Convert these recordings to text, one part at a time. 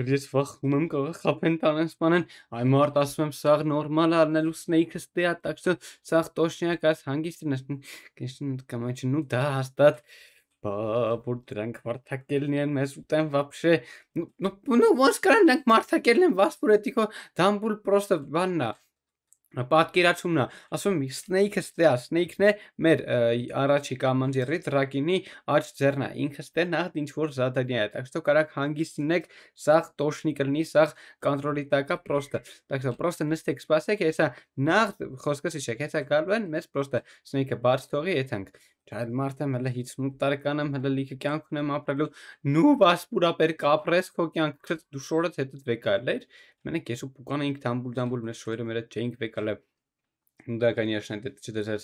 Ես վախում եմ կարող խափեն տանեն սպանեն։ Այ մարդ ասում եմ, սա նորմալ արնելու Snake-ս դեա տաքսը, սա տոշնյակ աս հանգիստն ես։ Կենշն կամաչն ու դա հաստատ բա որ դրանք վարթակելն են մեզ ուտեն вообще։ Ну, ну, ոնց կարան դրանք մարտակելն են, վասպուրետիկո դամբուլ պրոստը բաննա պատկերացումն է ասում Snake-ը ստե Snake-ն է մեր առաջի կամանջերի դրակինի աջ ձեռնա ինքը ստե նախ ինչ որ զադանյա է так что կարակ հանգիստնեք սաղ տոշնի կլնի սաղ կոնտրոլի տակա պրոստը так что պրոստը նստեք սպասեք հեսա նախ խոսքս իշեք հեսա գալու են մեզ պրոստը Snake-ը բաց թողի եթանք Այդ մարդը հələ 58 տարեկան եմ, հələ լիքը կյանք ունեմ ապրելու։ Նու վասպուրապեր կապրես քո կյանքը դու շորդ հետդ վեկալեր։ Մենակ ես ու պուկան էինք դամբուլ դամբուլ մեր շոյերը մերը չենք վեկալը։ Ну да, конечно, это ты даже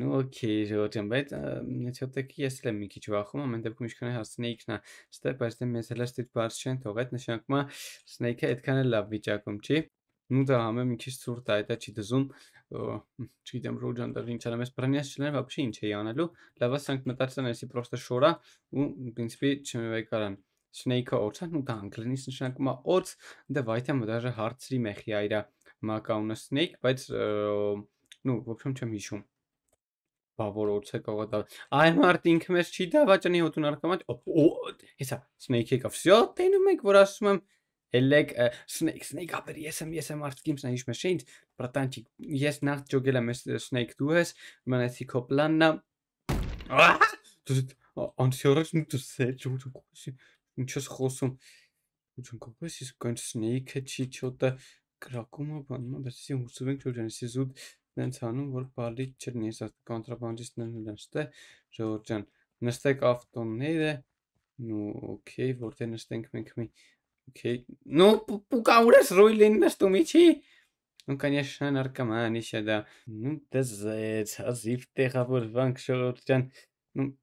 Ну օքեյ, ժողովրդին, բայց նեցյոտեքի ես էլ եմ մի քիչ վախում, ամեն դեպքում ինչքան է հասցնեի ինքնա ստե, բայց դե մեզ էլ ստիպված չեն թողել նշանակումը Snake-ը այդքան էլ լավ վիճակում չի նուտը համեմ մի քիչ ցուրտ է, դա չի դզում։ Չգիտեմ Ռոջան դա ինչ անեմ, ես բրանյաս չլեմ, вообще ինչ էի անելու։ Լավ ասանք մտածան, էսի պրոստը շորա ու principi չմեկարան։ Snake-ը օծան ու դա անգլերենից նշանակում է օծ, դե վայթը մտաժը հարցրի մեխի այրա մակաունը snake, բայց նու ոչմ չեմ հիշում բա որ օծը կարող է դա այ մարդ ինքը մեզ չի դավաճանի հոտուն արկամած հեսա snake-ը կա վсё տենում եք որ ասում եմ Ելեք Snake Snake ապեր ես եմ ես եմ արդյոք ինձ նայիշ մեշե ինձ բրտանջիկ ես նախ ջոգել եմ Snake դու ես մնացի քո պլաննա անսյորս դու սե ջուջու ինչես խոսում ուչն կոպես իսկ կան Snake-ը չի չոտը գրակումը բանումա բայց ես հուսով ենք որ ջանսի զուտ դենց անում որ բալի չլինի սա կոնտրաբանդիստներն են նստե ժողովուրդ ջան նստեք ավտոները նու օքեյ որտե նստենք մենք մի Окей. Ну, пока уже сруили на что мечи. Ну, конечно, наркоман еще, да. Ну, да зэц, азифтеха бурванг шоурчан. Ну,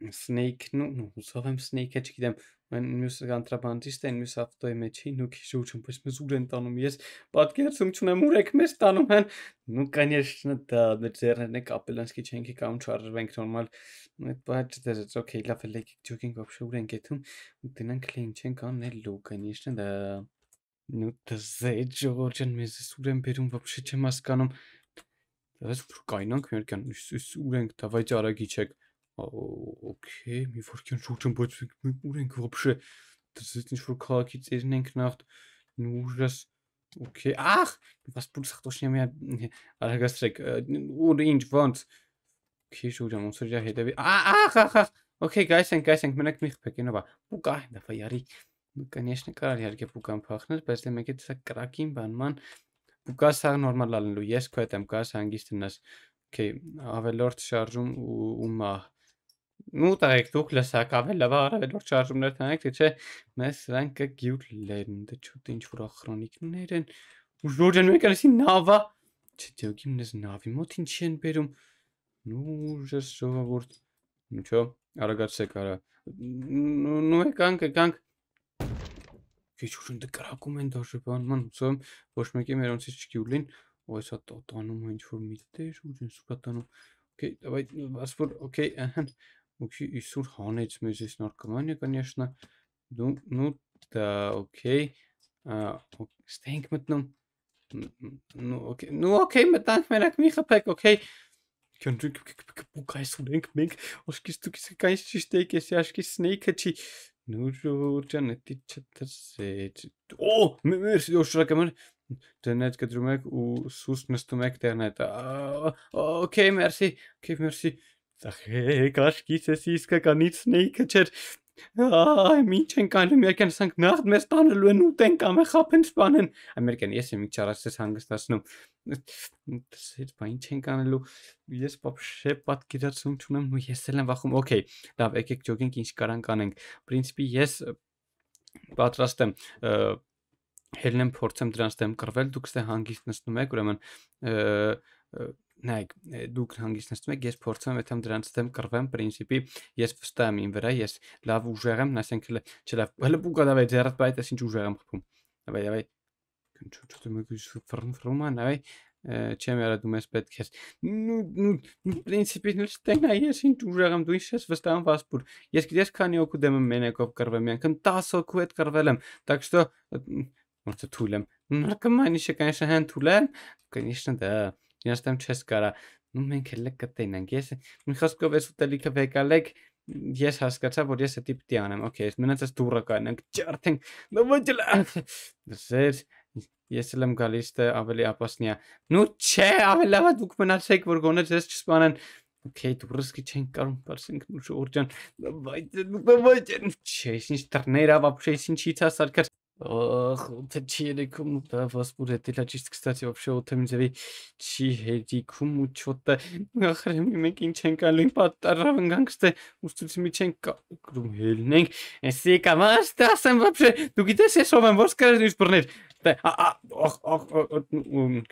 Snake, ну, nu, nu, să avem Snake Edge, chidem Մեն մյուս կանտրաբանդիստ են մյուս ավտոյի մեջին ու քիժուջում, բայց մեզ ուր են տանում։ Ես պատկերացում չունեմ ուր եք մեզ տանում են։ Ну, конечно, да, մեր ձեռներն են կապել, ասկի չենք կամ չարժվենք նորմալ։ Այդ բայց դերից օքեյ, լավ է լեգիկ ջոկինգ вообще ուր են գեթում։ Դրանք լին չենք անել, конечно, да։ Ну, դզեջ Ժորժան մեզ ուր են բերում, вообще չեմ հասկանում։ Բայց կայնանք մեր կան, ուր ենք, դավայ ճարագի չեք։ Okei, mi vorgehen sucht bald mit Urengrupsche. Das ist nicht vulkan, gibt's eh in den Knacht. Nur das. Okay, ach! Was sagt doch schnell mehr. Alter, Gastrek, äh, oder irgendwann. Okay, schon, dann muss ich ja hier. Ah, ach, ach, ach! Okay, Geisteng, Geisteng, mir nicht mich packen, aber. Buga, da war ja richtig. Конечно, карьерге пукам пахнет, բայց մեկ է սա կրակին բանման բուկաս հա նորմալ ալնելու ես քո am Gas, կաս in das. Okay, ավելորդ շարժում ու մահ ու տարեք դուք լսակավ է լավա արևելորդ շարժումներ տանեք, թե չէ մեզ սրանք կգյուտ լերն, դե չուտ ինչ որ ախրոնիկներ են, ու ժորջան մեկ արեսի նավա, չէ դեոգի մնես նավի մոտ ինչ են բերում, նու ժս ժողավորդ, ինչո, արագացեք արա, նու է կանք, կանք, քիչ ուրին դկրակում են դաժե բանման ուսում ոչ մեկի մերոնցից չգյուլին ու այսա տոտանում ինչ որ մի տեր ու ինչ սուկատանում օքեյ դավայ ասոր օքեյ ահան ich Вообще Исур Ханец мы здесь наркомания, конечно. Ну, ну да, okay. Uh, Stenk met hem. Ну, окей. Ну, окей, met dank mijn migapek, oké. Kaj su denk mink, oski stuki se kaj si steke se aski ich. Nu žu čane ti četar se. O, me mer si došla kamer. Tenet kad rumek u susnestu mek tenet. Okej, merci. Okej, merci. Կաշկիս ես իսկականից սնեիքը չէր։ Այ ինչ են կանեմ երկեն սանք նախ մեզ տանելու են ուտեն կամ է խապեն սպանեն։ Ամերիկան ես եմ ինչ առաջպես հանգստացնում։ Դսից բա ինչ են կանելու։ Ես բաբշե պատկերացում չունեմ ու ես էլ եմ վախում։ Okay, լավ, եկեք ջոգենք ինչ կարանք անենք։ Պրինցիպի ես պատրաստ եմ հելնեմ փորձեմ դրանց դեմ կռվել, դուք ստե հանգիստ նստում եք, ուրեմն նայեք, դուք հանգիստ նստում եք, ես փորձում եմ եթեմ դրանց դեմ կռվեմ principi, ես վստահ եմ ին վրա, ես լավ ուժեղ եմ, ասենք հələ չլավ, հələ բու կադավե ձեռդ բայց ես ինչ ուժեղ եմ խփում։ Ավայ, ավայ։ Քնչու չտու մեկ ուժ ֆրմ ֆրման, ավայ, չեմ երադում ես պետք է։ Նու նու principi նույն ստենա ես ինչ ուժեղ եմ, դու ինչ ես վստահ վասպուր։ Ես գիտես քանի օկու դեմ եմ մենակով կռվեմ, անկամ 10 օկու հետ կռվել եմ։ Так что, может, թույլ եմ։ Наркоманիշը, конечно, հեն թույլ են, конечно, да Երստեմ չես կարա։ Ну մենք էլ կտենանք։ Ես մի խոսքով էս ուտելիքը վեկալեք ես հասկացա, որ ես էդի պիտի անեմ։ Okay, ես մնաց էս դուրը կանենք, ճարթենք։ Ну ոչ լա։ Ձեր ես էլ եմ գալիս դե ավելի ապասնիա։ Ну չէ, ավելի լավ է դուք մնացեք, որ գոնե ձեզ չսպանեն։ Okay, դու ռիսկի չեն կարող բարձենք նու շորջան։ Բայց ոչ, չէ, ինչ դռներ ավապշես ինչից հասարքար։ Ох, тэчирикум վասպուրետիլաճիստ կստացի вообще օթեմիզերի չի հերիկում ու չոտը ախրեմի մենք ինչ ենք ալույն պատարավ ընկանք ստե ուստուցի մի չենք կրում հելնենք էսի կամաշ տե ասեմ вообще դու գիտես ես ով եմ ո՞ս կարես ինձ բռներ տե ախ ախ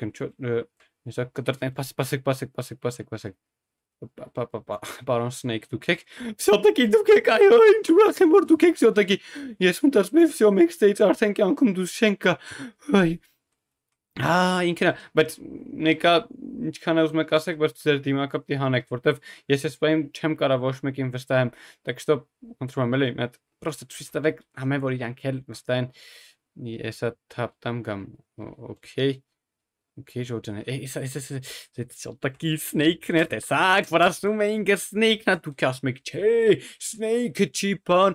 կնչո հեսա կտրտենք պասեք պասեք պասեք պասեք պասեք պասեք Պարոն Սնեյք, դուք եք։ Всё-таки դուք եք, այո, ինչու՞ ախեմ որ դուք եք всё-таки։ Ես մտածում եմ, всё, մենք ստեից արդեն կյանքում դուս չենք կա։ Այ Հա, ինքնա, բայց նեկա ինչքան ուզում եք ասեք, բայց ձեր դիմակը պետք է հանեք, որտեվ ես այս բանը չեմ կարող ոչ մեկին վստահեմ։ Так что, խնդրում եմ, էլի, մի հատ просто twist տվեք, համեն որ իրանք էլ վստահեն։ Ես այդ թափ տամ գամ։ Okay։ Okay, Jordan. Ej, sad, sad, sad, sad se taki snakenete, sad razumijem snakena, tu kažeš mi, če, snake Und oh, čipan,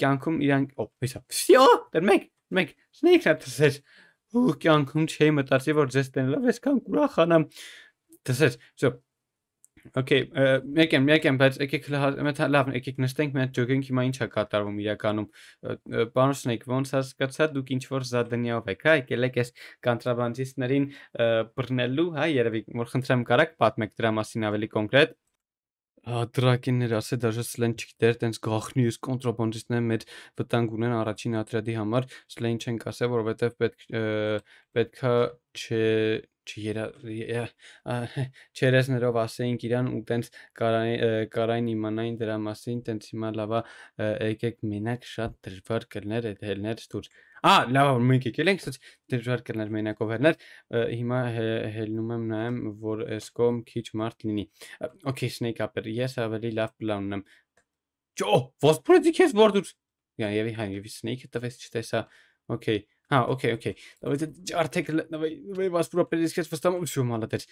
kankom, jedan, o, pisa, vsjo, ten meg, meg, snakenete se, u, kankom, če das, ta sivor, zesten, laves kankom, rahanam, Das ist, so, Okay, մեկ եմ, մեկ եմ, բայց եկեք լավ, եկեք նստենք, մենք ջոգենք հիմա ինչա կատարվում իրականում։ Պարոն Սնեյք, ոնց հասկացա, դուք ինչ որ զադենիով եք, հա, եկելեք այս կոնտրաբանդիստներին բռնելու, հա, երևի որ խնդրեմ կարաք պատմեք դրա մասին ավելի կոնկրետ։ Դրակիններ ասե դաժե սլեն չգիտեր, տենց գախնի ես կոնտրաբանդիստներ մեր վտանգ ունեն առաջին ատրադի համար, սլեն չենք ասե, որովհետև պետք պետքա չէ չերեսներով ասեինք իրան ու տենց կարային իմանային դրա մասին, տենց հիմա լավա եկեք մենակ շատ դժվար կլներ այդ հելներ ստուր։ Ա, լավ, մենք եկել ենք, սա դժվար կլներ մենակով հելներ։ Հիմա հելնում եմ նայեմ, որ էսկոմ քիչ մարդ լինի։ Okay, Snake Up-ը ես ավելի լավ պլան ունեմ։ Ճո, ո՞նց փորձի քեզ որդուց։ Եվ հայ, եվ Snake-ը տվեց չտեսա։ Okay, А, окей, окей. Давайте արտեկը давай давай вас պրա պերիսկես վստամ ու մալատեր։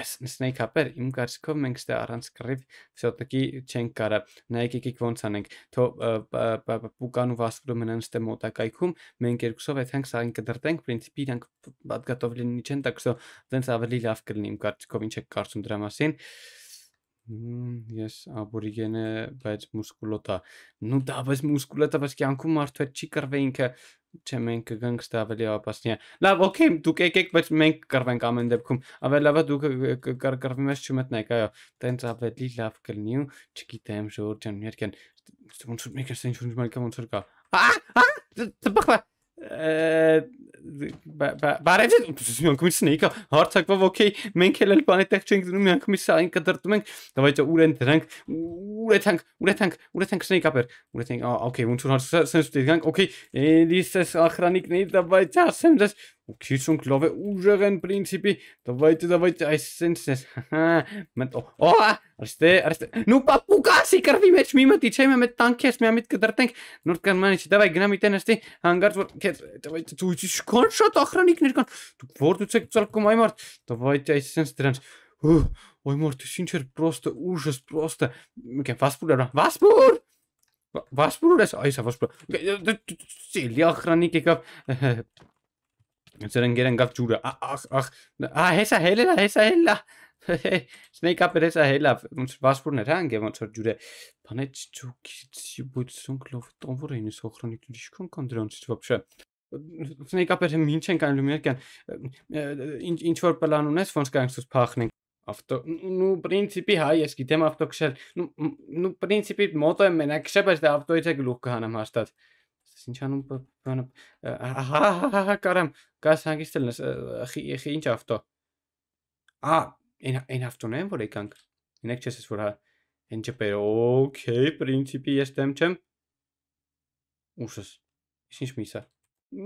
Այս Snake App-ը իմ կարծիքով մենք ստե առանց կռիվ всё-таки չենք կարա։ Նայեք եկեք ոնց անենք։ Թո պուկան ու վասպրը մնան ստե մոտակայքում, մենք երկուսով այդքան սարին կդրտենք, principi իրանք պատգատով լինի չեն, так что դենց ավելի լավ կլինի իմ կարծիքով, ինչ եք կարծում դրա մասին։ Ա Ես աբորիգեն է, բայց մուսկուլոտա։ Ну да, բայց մուսկուլոտա, բայց կյանքում մարդու հետ չի կրվե ինքը, չէ մենք կգանք ստա ավելի ապասնիա։ Լավ, օքեյ, դուք եկեք, բայց մենք կրվենք ամեն դեպքում։ Ավելի լավ է դուք կրկրվում ես չմտնեք, այո, տենց ավելի լավ կլինի ու չգիտեմ ժողովուրդ ջան, երկեն ոնց որ մեկ էլ ինչ-որ մալքա ոնց որ կա։ Ա, ա, բախվա։ Է Barez, imam komisnika, Harcak pa ok, men kellel panetek čeng, imam komisnika, kadar to men, davajte uren tank, ure tank, ure tank, ure tank snake upper, ure tank, ah, ok, un čun har sem studigang, ok, listes ahranik ne, davajte, sem das, Okay, są klawe użeren principi. Dawajcie, dawajcie, aj senses. Mento. O, arste, arste. No papukasi, krwi mecz mimo ti čajme met tanke, smia mit kadartenk. Nordkan manici, davaj gnami tenesti. Hangars vor, ket, dawajte, nicht, uči skonšot ochranik nirkan. Tu vordu cek celkom aj mart. Dawajte, aj sens trans. Uh, oj mart, sinčer, proste, užas, proste. Mikä, vaspudera, vaspur! Vaspur, des, aj sa vaspur. Silja ochranik, ikab. Սերեն գերեն գավ ջուրը։ Ախ, ախ, ա հեսա հելա, հեսա հելա։ Սնեյքա պերեսա հելա, ոնց վասպուրներ հա, ինքը ոնց որ ջուրը։ Բանը ճուքի բուցուն կլով տոնվոր էին սոխրոնիկ դիշքան կան դրանից вообще։ Սնեյքա պերեսը ինչ են կանելու մերքան։ Ինչ ինչ որ պլան ունես, ոնց կանք սուս փախնենք։ Ավտո նու պրինցիպի հայ ես գիտեմ ավտո քշել։ Նու նու պրինցիպի մոտո եմ մենակ քշել, բայց դե ավտոից է գլուխ կհանեմ հաստատ ինչ անում բանը հա, հա, հա, հա կարամ գաս հանգիստ լս խի ինչ ավտո ա այն այն ավտոն է որ եկանք ինեք չես ես որ հա ինչ պեր օքեյ պրինցիպի ես դեմ չեմ ուշս ինչ միսա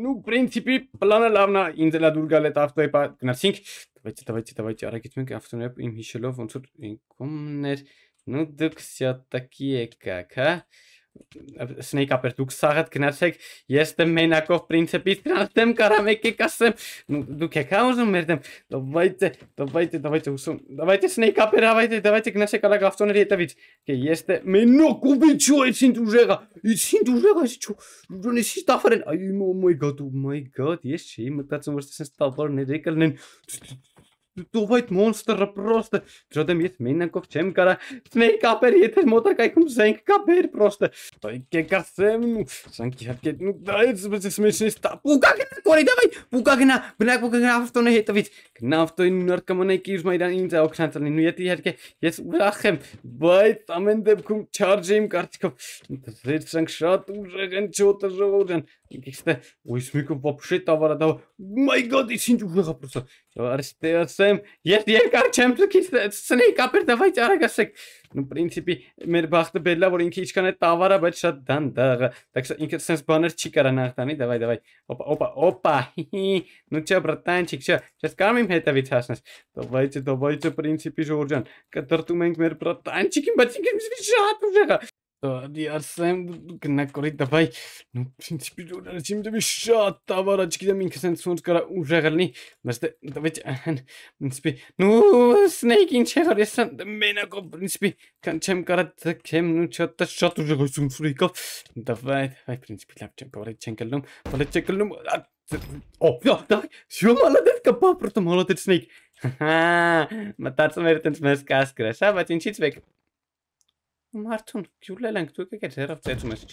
ну принципе պլանը լավնա ինձ էլա դուր գալ այդ ավտոյի բա գնացինք դավայցի դավայցի դավայցի արագից մենք ավտոն է իմ հիշելով ոնց որ կոմներ ну դուք սյա տակի եկաք հա Snake Aper դուք սաղը գնացեք, ես դեմ մենակով principից գնացեմ, կարամ եկեք ասեմ, դուք եք հա ուզում մերդեմ, давайте, давайте, давайте ուսում, давайте Snake Aper, давайте, давайте գնացեք արագ ավտոների հետևից։ Ես դե մենակովից ու այսին ուժեղա, այսին ուժեղա, այս չու, դունես ի տաֆերեն, այ մայ գոդ, մայ գոդ, ես չի մտածում որ սենց տաֆերներ եկելն են։ Դու այդ մոնստրը պրոստը դրոդեմ ես մենակով չեմ կարա Սնեյք ապեր եթե մոտակայքում զենք կա բեր պրոստը Կեկարսեմ սանք իհարկե նու դայց բայց ես մեջն ես տա Պուկա գնա կորի դավայ պուկա գնա բնակ պուկա գնա ավտոնը հետևից Գնա ավտոյին նոր կմնայք իր մայրան ինձ օգնած լինի ու եթե իհարկե ես ուրախ եմ բայց ամեն դեպքում չարջ իմ կարծիքով դրեր սրանք շատ ուժեղ են չոտը ժողովուրդ են Գիշտե, ույս մի կոպ вообще տավարա դա։ My god, ինչ ուղղա պրոսա։ Արստեացեմ, ես երկար չեմ թքից սնեյք ապեր դավայ ճարակասեք։ Ну, принципе, մեր բախտը բելա որ ինքը ինչքան է տավարա, բայց շատ դանդաղ է։ Так что ինքը sense բաներ չի կարա նախտանի, давай, давай։ Опа, опа, опа։ Ну чё, братанчик, чё, сейчас կամ իմ հետևից հասնես։ Давайте, давайте, принципе, Ժորջան, կտրտում ենք մեր բратанчикին, բայց ինքը շատ ուժեղ է։ Դիարսեմ գնակորի դավայ նու պրինցիպի դուրը չիմ դեմի շատ տավար աչքի դեմ ինքս են սունց կարա ուժեղ լնի մերստե դե, դավեջ ան պրինցիպի նու սնեյք ինչ եղար ես ան դե, մենակո պրինցիպի կան չեմ կարա թքեմ նու չատա շատ ուժեղ այս ունց ուրիկա դավայ այ պրինցիպի լավ չեմ կարա չեն կլնում բալե չեն կլնում օ դա դա շո մալադետ կապա պրտո մալադետ սնեյք մտածում էր տենց մեզ կասկրա շա բայց ինչից վեք Մարդուն գյուլել ենք, դու եկեք ձերով ծեծում ես։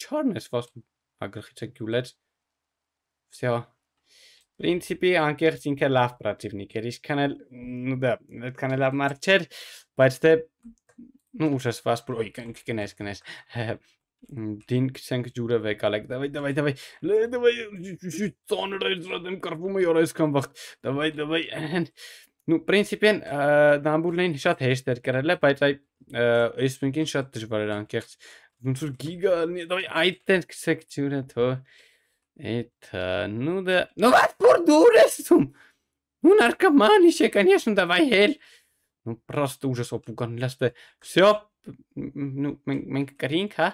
Չարն ես, վասպու։ Ագրխիցը գյուլեց։ Всё։ Պրինցիպի անկեղծ ինքը լավ պրատիվնիկ էր, ինչքան էլ նու դա, այդքան էլ լավ մարդ չէր, բայց դե ну ужас вас про икан կնես կնես դին քսենք ջուրը վեկալեք դավայ դավայ դավայ դավայ ծանր այս ռադեմ կրվում է օր այսքան վաղ դավայ դավայ Ну, principian դամբուրներին շատ հեշտ էր կրելը, բայց այ այսինքն շատ դժվար էր անկեղծ։ Ոնց որ գիգա, դոյ այդտեղ քսեք ջուրը թո։ Это, ну да. Ну вот пор дурестум. Ну наркоманище, конечно, давай հել։ Ну просто ужас օպուկանելս թե։ Всё, ну մենք մենք կրինք, հա։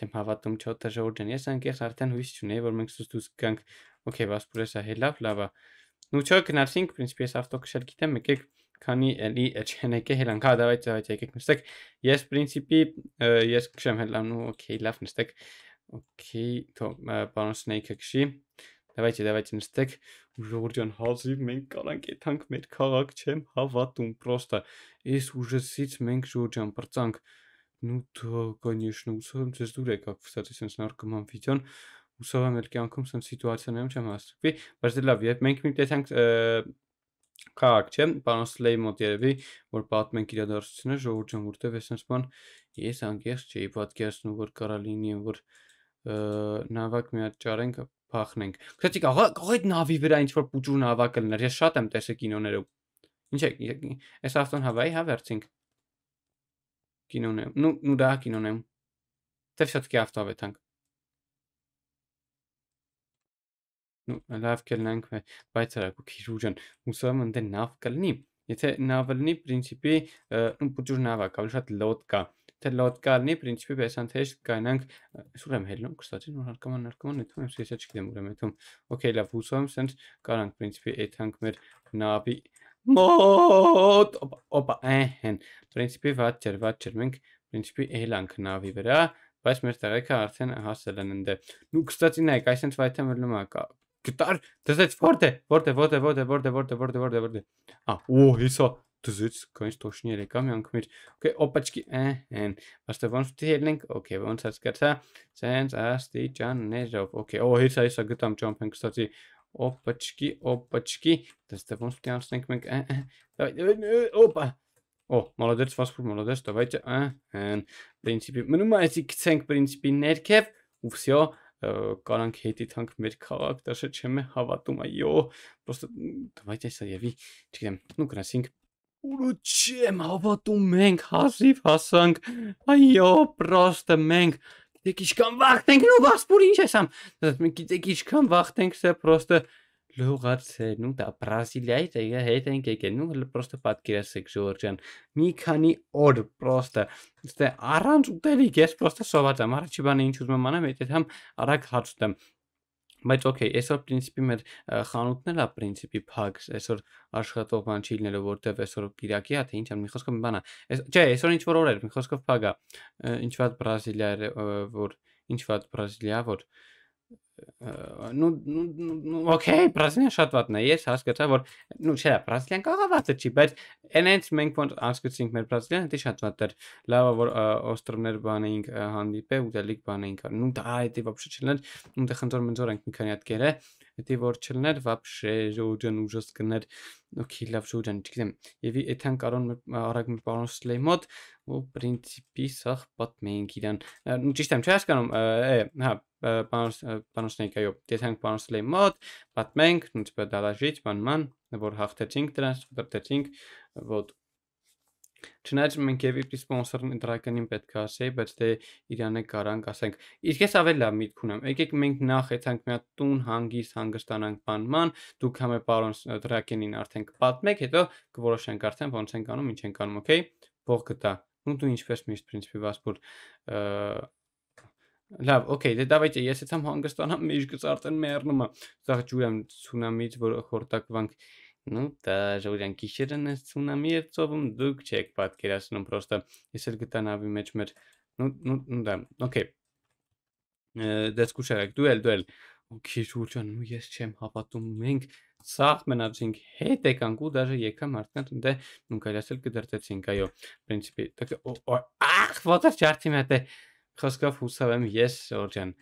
Չեմ հավատում չոթը ժորժան։ Ես անկեղծ արդեն հույս չունեի, որ մենք սուս դուս գանք։ Okay, վասպուրեսա հելավ, լավա։ լավ, Նուչո գնացինք, principi ես ավտոքշել գիտեմ, եկեք քանի էլի չենեկե հելանքա հա, դավայց դավայց եկեք նստեք։ Ես principi ես քշեմ հելան ու օքեյ լավ նստեք։ Օքեյ, թո պարոն Snake-ը քշի։ Դավայց դավայց նստեք։ Ժորժյան հազիվ մենք կարանք եթանք մեր քաղաք չեմ հավատում, պրոստա։ Ես ուժսից մենք Ժորժյան բրծանք։ Ну, то, конечно, усам, ձեզ դուր եկավ, кстати, sense նարկոման վիդեոն հուսով եմ էլ կյանքում սեմ սիտուացիաներում չեմ հասցրվի, բայց լավ, երբ մենք մի տեսանք քաղաք չէ, պարոն Սլեյ մոտ երևի, որ պատմում ենք իրադարձությունը ժողովուրդ ջան, որտեվ այսպես բան ես անգերս չէի պատկերացնում, որ կարա լինի, որ նավակ մի հատ ճարենք, փախնենք։ Գիտեք, ահա կողի նավի վրա ինչ որ փուճուր նավակ լիներ։ Ես շատ եմ տեսել կինոներում։ Ինչ է, այս ավտոն հավայի հա վերցինք։ Կինոներում։ Նու նու դա կինոներում։ Դե շատ կի ավտով եթանք։ նու լավ կլնանք բայց հարկու քիրուջան ուսամ ընդ նավ կլնի եթե նավը լնի պրինցիպի ուպուջուր նավա կա շատ լոտ կա թե լոտ կա լնի պրինցիպի բեսան թե կանանք ուրեմն հելնում կստացի նոր հարկաման հարկաման եթե ես էսա չգիտեմ ուրեմն եթե օքեյ լավ ուսամ սենց կանանք պրինցիպի էթանք մեր նավի մոտ օպա ահեն պրինցիպի վաճեր վաճեր մենք պրինցիպի էլանք նավի վրա բայց մեր տեղեքը արդեն հասել են ընդ նու կստացի նայեք այսենց վայթը մնում է կա Գտար, դզեց որտե, որտե, որտե, որտե, որտե, որտե, որտե, որտե, որտե։ Ա, ու հեսա դզեց քանի տոշնի երեկա մի անգամ իր։ Okay, օպաչկի, ըհն, ըստե ոնց դիելնենք, okay, ոնց հասկացա։ Sense asti ճաններով։ Okay, օ հեսա հեսա գտամ jump-ն, кстати, օպաչկի, օպաչկի, դստե ոնց դիանցնենք մենք։ Օպա։ Օ, մոլոդեց, վասպուր, մոլոդեց, давайте, ըհն, պրինցիպի։ Մնում է այսի գցենք պրինցիպի ներքև, ու վсё կարանք հետի թանք մեր քաղաք, դաշը չեմ հավատում, այո, պրոստը դավայտ էսա երևի, չգիտեմ, նու գնասինք Ուրու չեմ հավատում մենք հասիվ հասանք։ Այո, պրոստը մենք գիտեք ինչքան վախտ ենք նու վասպուր ինչ էսամ։ Մենք գիտեք ինչքան վախտ ենք, սա պրոստը լողացել ու դա բրազիլիայից է հետ են եկել ու պրոստը պատկերացեք ժորժան մի քանի օր պրոստը ստե առանց ուտելի ես պրոստը սոված եմ առաջի բանը ինչ ուզում եմ անեմ եթե համ արագ հաց ուտեմ բայց օքեյ այսօր principi մեր խանութն էլա principi փակ այսօր աշխատող բան չի լինելու որտեվ այսօր գիրակի է թե ինչ եմ մի խոսքով մի բանա այս չէ այսօր ինչ որ օր էր մի խոսքով փակ է ինչ ված բրազիլիա որ ինչ ված բրազիլիա որ ну ну օքեյ բրազիլիան շատ վատն է ես հասկացա որ ну չէ բրազիլիան կաղավացը չի բայց այնց մենք ոնց հասկացինք մեր բրազիլիան դա շատ վատ էր լավա որ օստրներ բանեինք հանդիպե ու դելիկ բանեինք ну դա դա вообще չլներ ու դա խնդրում ենք զորենք մի քանի հատ գերը դա որ չլներ вообще ժոջան ուժս կներ օքեյ լավ ժոջան չգիտեմ եւ եթան կարոն արագ մեր պարոն սլեյմոտ ու պրինցիպի սախ պատմենք իրան ու ճիշտ եմ չի հասկանում հա բանուսնենք այո դեթանք բանուսել եմ մոտ պատմենք նույնպես դալաժից բանման որ հաղթեցինք դրանց դրտեցինք ոտ Չնայած մենք եւ իր սպոնսորն ընտրականին պետք է ասեի, բայց դե իրանը կարանք ասենք։ Իսկ ես ավելի լավ միտք ունեմ։ Եկեք մենք նախ եթանք մի հատ տուն հանգիս հանգստանանք բանման, դուք համե պարոն ընտրականին արդեն կպատմեք, հետո կորոշենք արդեն ոնց ենք անում, ինչ ենք անում, օքեյ։ Փող գտա։ Ու դու ինչպես միշտ principi vas որ Լավ, օքեյ, դե դավայ ես եթամ հանգստանամ, մեր գծ արդեն մեռնում է։ Սաղ ջուրամ ցունամից, որ խորտակվանք։ Ну, դա ժողովրդյան գիշերն է ցունամի եւ ծովում դուք չեք պատկերացնում, պրոստը ես էլ գտա նավի մեջ մեր։ Ну, ну, ну да. Օքեյ։ Դե սկսենք, դուել, դուել։ Օքեյ, ջուրջան, ու ես չեմ հավատում, մենք սաղ մնացինք հետ եկանք ու դաժե եկա մարդկանց ընդ «Դե, նունկայլասել կդրտեցինք, այո, principi։ Так, ах, вот это чарти мята։ Խոսքով հուսով եմ ես Սորջան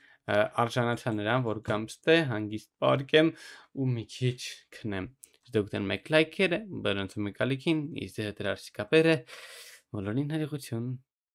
արժանացա նրան, որ կամ ստե հանգիստ պարկեմ ու մի քիչ քնեմ։ Դուք դեռ մեկ լայքերը, բրանցում եք ալիքին, իսկ դեր դրաշիկապերը, բոլորին հաջողություն։